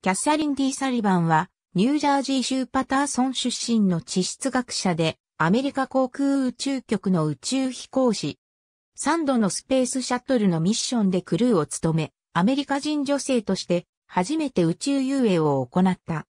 キャサリン・ D・ サリバンは、ニュージャージー州パターソン出身の地質学者で、アメリカ航空宇宙局の宇宙飛行士。3度のスペースシャトルのミッションでクルーを務め、アメリカ人女性として初めて宇宙遊泳を行った。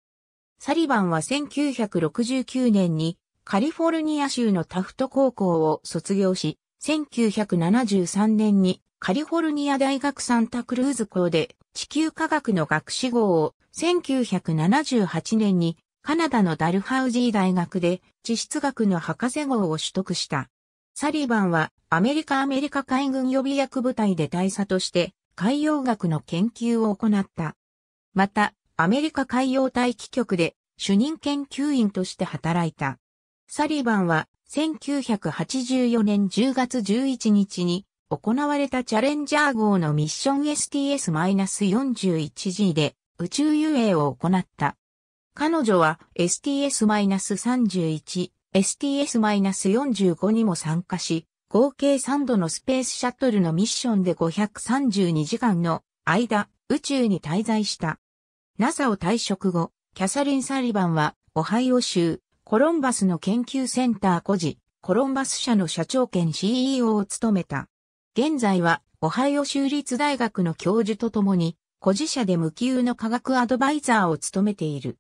サリバンは1969年にカリフォルニア州のタフト高校を卒業し、1973年にカリフォルニア大学サンタクルーズ校で地球科学の学士号を1978年にカナダのダルハウジー大学で地質学の博士号を取得した。サリバンはアメリカアメリカ海軍予備役部隊で大佐として海洋学の研究を行った。また、アメリカ海洋大気局で主任研究員として働いた。サリバンは1984年10月11日に行われたチャレンジャー号のミッション STS-41G で宇宙遊泳を行った。彼女は STS-31、STS-45 にも参加し、合計3度のスペースシャトルのミッションで532時間の間、宇宙に滞在した。NASA を退職後、キャサリン・サリバンは、オハイオ州、コロンバスの研究センター孤児、コロンバス社の社長兼 CEO を務めた。現在は、オハイオ州立大学の教授とともに、個自社で無給の科学アドバイザーを務めている。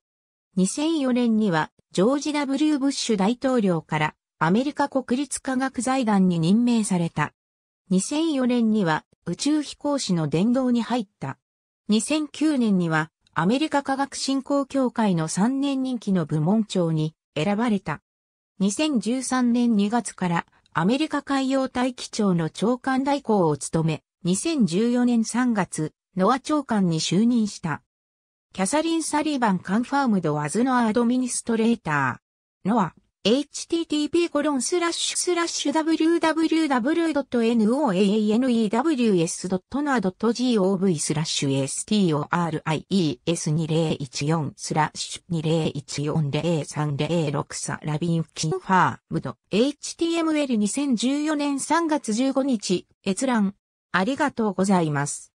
2004年には、ジョージ・ W・ ブッシュ大統領から、アメリカ国立科学財団に任命された。2004年には、宇宙飛行士の殿堂に入った。2009年には、アメリカ科学振興協会の3年任期の部門長に選ばれた。2013年2月からアメリカ海洋大気庁の長官代行を務め、2014年3月、ノア長官に就任した。キャサリン・サリバン・カンファームド・アズノア・アドミニストレーター。ノア。h t t p w w w n o a n e w s n a g o v スラッシュ stories2014 スラッシュ20140306サラビンフキンファームド HTML2014 年3月15日閲覧ありがとうございます。